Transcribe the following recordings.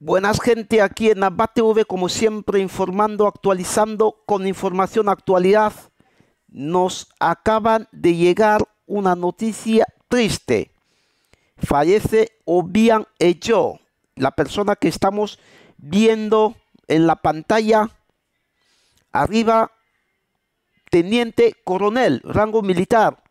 Buenas gente aquí en AbateV, como siempre, informando, actualizando con información actualidad. Nos acaban de llegar una noticia triste. Fallece Obian Hecho, la persona que estamos viendo en la pantalla. Arriba, teniente coronel, rango militar.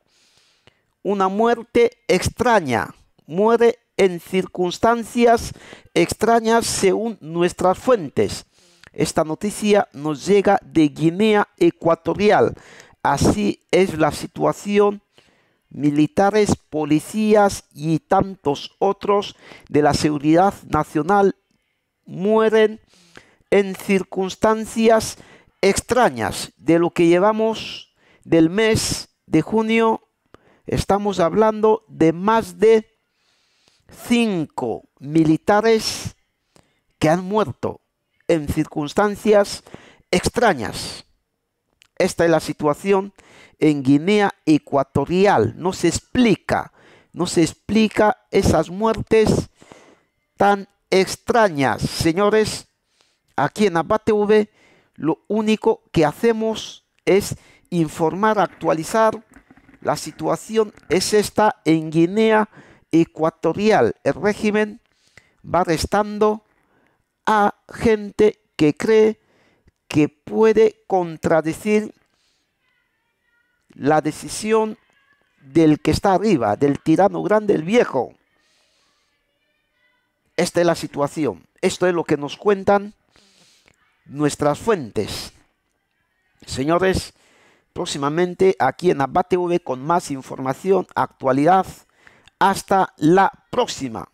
Una muerte extraña. Muere en circunstancias extrañas según nuestras fuentes. Esta noticia nos llega de Guinea Ecuatorial. Así es la situación militares, policías y tantos otros de la seguridad nacional mueren en circunstancias extrañas de lo que llevamos del mes de junio. Estamos hablando de más de cinco militares que han muerto en circunstancias extrañas. Esta es la situación en Guinea Ecuatorial. No se explica, no se explica esas muertes tan extrañas. Señores, aquí en Abate lo único que hacemos es informar, actualizar. La situación es esta en Guinea ecuatorial, el régimen va arrestando a gente que cree que puede contradecir la decisión del que está arriba, del tirano grande, el viejo. Esta es la situación. Esto es lo que nos cuentan nuestras fuentes. Señores, próximamente aquí en Abate con más información, actualidad hasta la próxima.